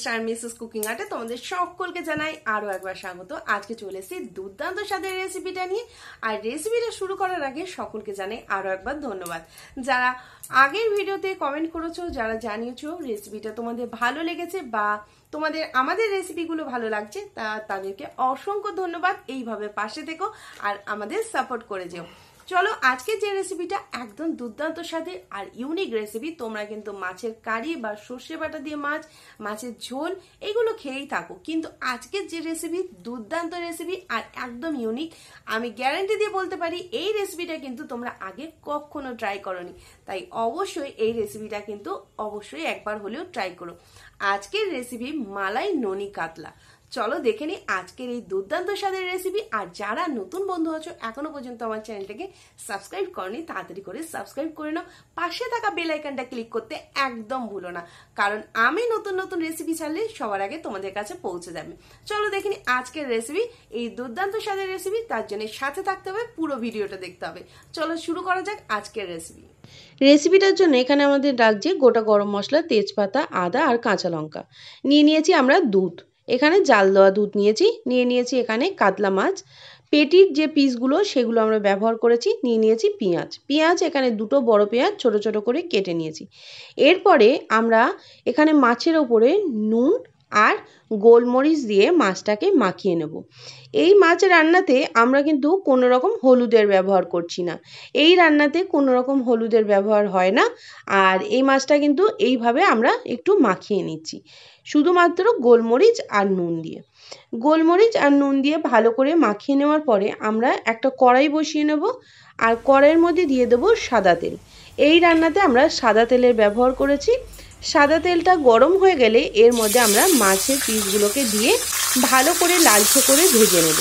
Star Mrs cooking আর্টে তোমাদের সকলকে জানাই আরও একবার স্বাগত আজকে চলে এসেছি দুর্দান্ত স্বাদের রেসিপিটা নিয়ে আর রেসিপিটা শুরু করার আগে সকলকে জানাই আরও একবার ধন্যবাদ যারা আগের ভিডিওতে কমেন্ট করেছো যারা জানিয়েছো রেসিপিটা তোমাদের ভালো লেগেছে বা তোমাদের আমাদের রেসিপিগুলো ভালো লাগছে তা তাদেরকে অসংখ্য ধন্যবাদ এইভাবে পাশে থেকো আর আমাদের সাপোর্ট করে যেও চলো আজকে যে রেসিপিটা একদম দুর্দান্ত স্বাদের আর ইউনিক রেসিপি তোমরা কিন্তু মাছের কারি বা সর্ষে বাটা দিয়ে মাছ মাছের ঝোল এগুলো খেয়েই থাকো কিন্তু আজকের যে রেসিপি দুর্দান্ত রেসিপি আর একদম ইউনিক আমি গ্যারান্টি দিয়ে বলতে পারি এই রেসিপিটা কিন্তু তোমরা আগে কখনো ট্রাই করনি তাই অবশ্যই এই রেসিপিটা কিন্তু অবশ্যই একবার হলেও ট্রাই করো আজকের রেসিপি মালাই ননি কাতলা চলো দেখে নিই আজকের এই দুর্দান্ত স্বাদের রেসিপি আর যারা নতুন বন্ধু আছো এখনো পর্যন্ত আমার চ্যানেলটাকে সাবস্ক্রাইব করনি তাড়াতাড়ি করে সাবস্ক্রাইব করে নাও পাশে থাকা বেল আইকনটা ক্লিক করতে একদম ভুলো না কারণ আমি নতুন নতুন রেসিপি ছাড়লে সবার আগে তোমাদের কাছে পৌঁছে যাবে চলো দেখে নিই আজকের রেসিপি এই দুর্দান্ত স্বাদের রেসিপি তার জন্য সাথে থাকতে হবে পুরো ভিডিওটা দেখতে হবে চলো শুরু করা যাক আজকের রেসিপি রেসিপিটার জন্য এখানে আমাদের লাগছে গোটা গরম মশলা তেজপাতা আদা আর কাঁচা লঙ্কা নিয়ে নিয়েছি আমরা দুধ এখানে জাল দেওয়া দুধ নিয়েছি নিয়ে নিয়েছি এখানে কাতলা মাছ পেটির যে পিসগুলো সেগুলো আমরা ব্যবহার করেছি নিয়ে নিয়েছি পেঁয়াজ পেঁয়াজ এখানে দুটো বড় পেঁয়াজ ছোট ছোট করে কেটে নিয়েছি এরপরে আমরা এখানে মাছের ওপরে নুন আর গোলমরিচ দিয়ে মাছটাকে মাখিয়ে নেব এই মাছ রান্নাতে আমরা কিন্তু কোনো রকম হলুদের ব্যবহার করছি না এই রান্নাতে কোনো রকম হলুদের ব্যবহার হয় না আর এই মাছটা কিন্তু এইভাবে আমরা একটু মাখিয়ে নিচ্ছি শুধুমাত্র গোলমরিচ আর নুন দিয়ে গোলমরিচ আর নুন দিয়ে ভালো করে মাখিয়ে নেওয়ার পরে আমরা একটা কড়াই বসিয়ে নেব আর কড়াইয়ের মধ্যে দিয়ে দেবো সাদা তেল এই রান্নাতে আমরা সাদা তেলের ব্যবহার করেছি সাদা তেলটা গরম হয়ে গেলে এর মধ্যে আমরা মাছের পিসগুলোকে দিয়ে ভালো করে লালচে করে ভেজে নেব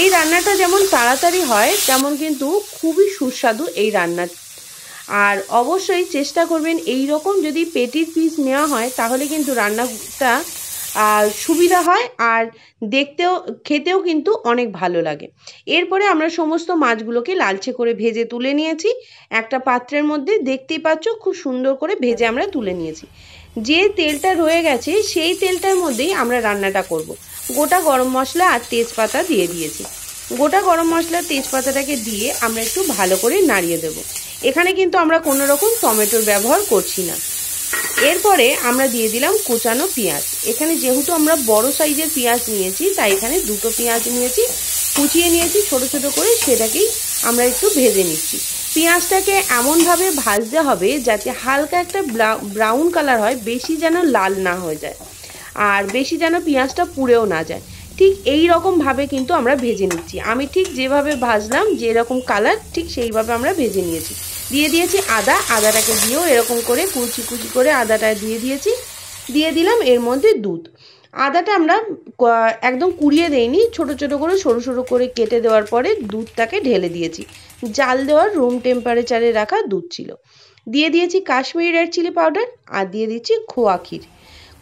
এই রান্নাটা যেমন তাড়াতাড়ি হয় তেমন কিন্তু খুবই সুস্বাদু এই রান্না আর অবশ্যই চেষ্টা করবেন এই রকম যদি পেটির পিস নেওয়া হয় তাহলে কিন্তু রান্নাটা সুবিধা হয় আর দেখতেও খেতেও কিন্তু অনেক ভালো লাগে এরপরে আমরা সমস্ত মাছগুলোকে লালচে করে ভেজে তুলে নিয়েছি একটা পাত্রের মধ্যে দেখতেই পাচ্ছ খুব সুন্দর করে ভেজে আমরা তুলে নিয়েছি যে তেলটা রয়ে গেছে সেই তেলটার মধ্যেই আমরা রান্নাটা করব। গোটা গরম মশলা আর তেজপাতা দিয়ে দিয়েছি গোটা গরম মশলা তেজপাতাটাকে দিয়ে আমরা একটু ভালো করে নাড়িয়ে দেব এখানে কিন্তু আমরা কোনো রকম টমেটোর ব্যবহার করছি না এরপরে আমরা দিয়ে দিলাম কোচানো পেঁয়াজ এখানে যেহেতু আমরা বড় সাইজের পেঁয়াজ নিয়েছি তাই এখানে দুটো পেঁয়াজ নিয়েছি কুচিয়ে নিয়েছি ছোট ছোট করে সেটাকেই আমরা একটু ভেজে নিচ্ছি পেঁয়াজটাকে এমনভাবে ভাজতে হবে যাতে হালকা একটা ব্রাউন কালার হয় বেশি যেন লাল না হয়ে যায় আর বেশি যেন পেঁয়াজটা পুড়েও না যায় ঠিক এই রকমভাবে কিন্তু আমরা ভেজে নিচ্ছি আমি ঠিক যেভাবে ভাজলাম যেরকম কালার ঠিক সেইভাবে আমরা ভেজে নিয়েছি দিয়ে দিয়েছি আদা আদাটাকে দিয়েও এরকম করে কুচি কুচি করে আদাটা দিয়ে দিয়েছি দিয়ে দিলাম এর মধ্যে দুধ আদাটা আমরা একদম কুড়িয়ে দেইনি ছোট ছোট করে সরু সরু করে কেটে দেওয়ার পরে দুধটাকে ঢেলে দিয়েছি জাল দেওয়ার রুম টেম্পারেচারে রাখা দুধ ছিল দিয়ে দিয়েছি কাশ্মীরি রেড চিলি পাউডার আর দিয়ে দিচ্ছি খোয়া ক্ষীর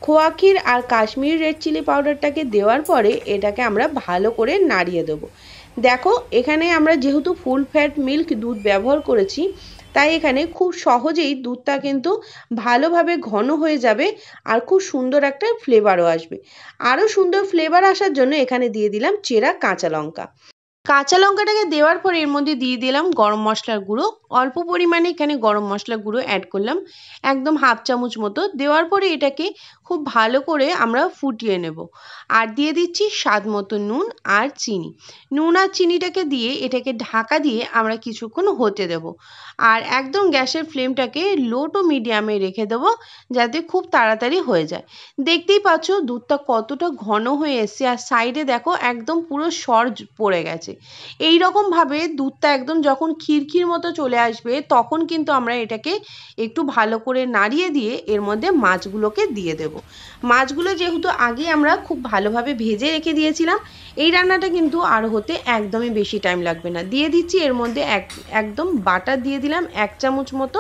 ক্ষীর আর কাশ্মীর রেড চিলি পাউডারটাকে দেওয়ার পরে এটাকে আমরা ভালো করে নাড়িয়ে দেবো দেখো এখানে আমরা যেহেতু ফুল ফ্যাট মিল্ক দুধ ব্যবহার করেছি তাই এখানে খুব সহজেই দুধটা কিন্তু ভালোভাবে ঘন হয়ে যাবে আর খুব সুন্দর একটা ফ্লেভারও আসবে আরও সুন্দর ফ্লেভার আসার জন্য এখানে দিয়ে দিলাম চেরা কাঁচা লঙ্কা কাঁচা লঙ্কাটাকে দেওয়ার পর এর মধ্যে দিয়ে দিলাম গরম মশলার গুঁড়ো অল্প পরিমাণে এখানে গরম মশলার গুঁড়ো অ্যাড করলাম একদম হাফ চামচ মতো দেওয়ার পরে এটাকে খুব ভালো করে আমরা ফুটিয়ে নেব আর দিয়ে দিচ্ছি স্বাদ মতো নুন আর চিনি নুন আর চিনিটাকে দিয়ে এটাকে ঢাকা দিয়ে আমরা কিছুক্ষণ হতে দেব আর একদম গ্যাসের ফ্লেমটাকে লো টু মিডিয়ামে রেখে দেব যাতে খুব তাড়াতাড়ি হয়ে যায় দেখতেই পাচ্ছ দুধটা কতটা ঘন হয়ে এসছে আর সাইডে দেখো একদম পুরো সর পড়ে গেছে এই রকমভাবে দুধটা একদম যখন খিরখির মতো চলে আসবে তখন কিন্তু আমরা এটাকে একটু ভালো করে নাড়িয়ে দিয়ে এর মধ্যে মাছগুলোকে দিয়ে দেব মাছগুলো যেহেতু আগে আমরা খুব ভালোভাবে ভেজে রেখে দিয়েছিলাম এই রান্নাটা কিন্তু আর হতে একদমই বেশি টাইম লাগবে না দিয়ে দিচ্ছি এর মধ্যে এক একদম বাটার দিয়ে দিলাম এক চামচ মতো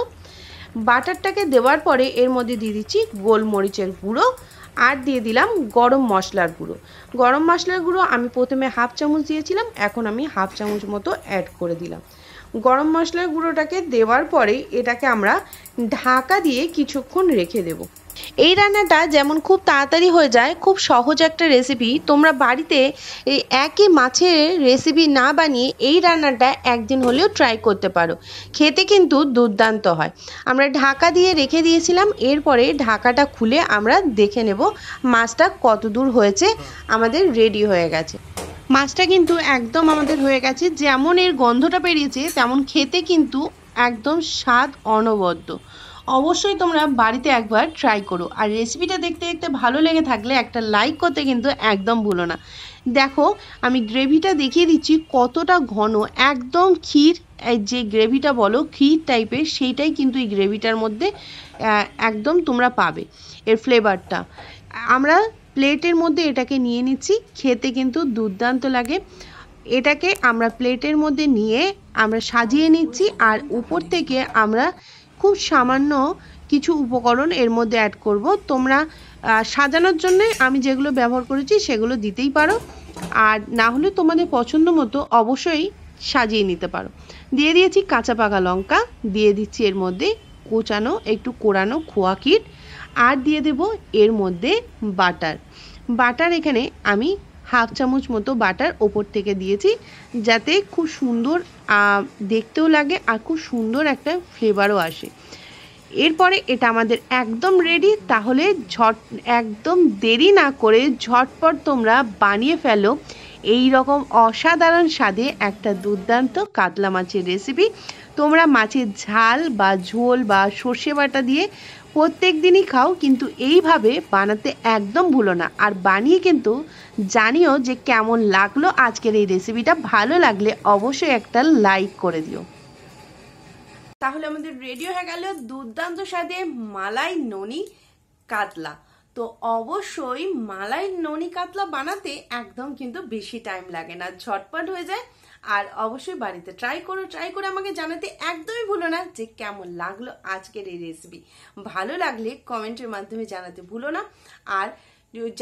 বাটারটাকে দেওয়ার পরে এর মধ্যে দিয়ে দিচ্ছি গোলমরিচের গুঁড়ো আর দিয়ে দিলাম গরম মশলার গুঁড়ো গরম মশলার গুঁড়ো আমি প্রথমে হাফ চামচ দিয়েছিলাম এখন আমি হাফ চামচ মতো অ্যাড করে দিলাম গরম মশলার গুঁড়োটাকে দেওয়ার পরেই এটাকে আমরা ঢাকা দিয়ে কিছুক্ষণ রেখে দেব এই রান্নাটা যেমন খুব তাড়াতাড়ি হয়ে যায় খুব সহজ একটা রেসিপি তোমরা বাড়িতে এই একই মাছের রেসিপি না বানিয়ে এই রান্নাটা একদিন হলেও ট্রাই করতে পারো খেতে কিন্তু দুর্দান্ত হয় আমরা ঢাকা দিয়ে রেখে দিয়েছিলাম এরপরে ঢাকাটা খুলে আমরা দেখে নেব মাছটা কত দূর হয়েছে আমাদের রেডি হয়ে গেছে মাছটা কিন্তু একদম আমাদের হয়ে গেছে যেমন এর গন্ধটা পেরিয়েছে তেমন খেতে কিন্তু একদম স্বাদ অনবদ্য অবশ্যই তোমরা বাড়িতে একবার ট্রাই করো আর রেসিপিটা দেখতে দেখতে ভালো লেগে থাকলে একটা লাইক করতে কিন্তু একদম ভুলো না দেখো আমি গ্রেভিটা দেখিয়ে দিচ্ছি কতটা ঘন একদম ক্ষীর যে গ্রেভিটা বলো ক্ষীর টাইপের সেইটাই কিন্তু এই গ্রেভিটার মধ্যে একদম তোমরা পাবে এর ফ্লেভারটা আমরা প্লেটের মধ্যে এটাকে নিয়ে নিচ্ছি খেতে কিন্তু দুর্দান্ত লাগে এটাকে আমরা প্লেটের মধ্যে নিয়ে আমরা সাজিয়ে নিচ্ছি আর উপর থেকে আমরা খুব সামান্য কিছু উপকরণ এর মধ্যে অ্যাড করব তোমরা সাজানোর জন্য আমি যেগুলো ব্যবহার করেছি সেগুলো দিতেই পারো আর না হলে তোমাদের পছন্দ মতো অবশ্যই সাজিয়ে নিতে পারো দিয়ে দিয়েছি কাঁচা পাকা লঙ্কা দিয়ে দিচ্ছি এর মধ্যে কোচানো একটু কোরানো খোয়া কিট আর দিয়ে দেব এর মধ্যে বাটার বাটার এখানে আমি হাফ চামচ মতো বাটার ওপর থেকে দিয়েছি যাতে খুব সুন্দর দেখতেও লাগে আর খুব সুন্দর একটা ফ্লেভারও আসে এরপরে এটা আমাদের একদম রেডি তাহলে ঝট একদম দেরি না করে ঝটপট তোমরা বানিয়ে ফেলো এই রকম অসাধারণ স্বাদে একটা দুর্দান্ত কাতলা মাছের রেসিপি তোমরা মাছের ঝাল বা ঝোল বা সর্ষে বাটা দিয়ে প্রত্যেক দিনই খাও কিন্তু এইভাবে বানাতে একদম ভুলো না আর বানিয়ে কিন্তু জানিও যে কেমন লাগলো আজকের এই রেসিপিটা ভালো লাগলে অবশ্যই একটা লাইক করে দিও তাহলে আমাদের রেডিও হয়ে গেল দুর্দান্ত স্বাদে মালাই ননি কাতলা তো অবশ্যই মালাই ননি কাতলা বানাতে একদম কিন্তু বেশি টাইম লাগে না ঝটপট হয়ে যায় আর অবশ্যই বাড়িতে ট্রাই করো ট্রাই করে আমাকে জানাতে একদমই ভুলো না যে কেমন লাগলো আজকের এই রেসিপি ভালো লাগলে কমেন্টের মাধ্যমে জানাতে ভুলো না আর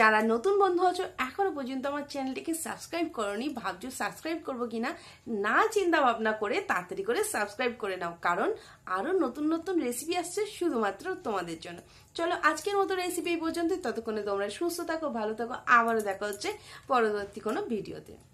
যারা নতুন বন্ধু আছো এখনো পর্যন্ত আমার চ্যানেলটিকে সাবস্ক্রাইব করনি ভাবছো সাবস্ক্রাইব করবো কিনা না চিন্তা ভাবনা করে তাড়াতাড়ি করে সাবস্ক্রাইব করে নাও কারণ আরও নতুন নতুন রেসিপি আসছে শুধুমাত্র তোমাদের জন্য চলো আজকের মতো রেসিপি পর্যন্ত ততক্ষণে তোমরা সুস্থ থাকো ভালো থাকো আবারও দেখা হচ্ছে পরবর্তী কোনো ভিডিওতে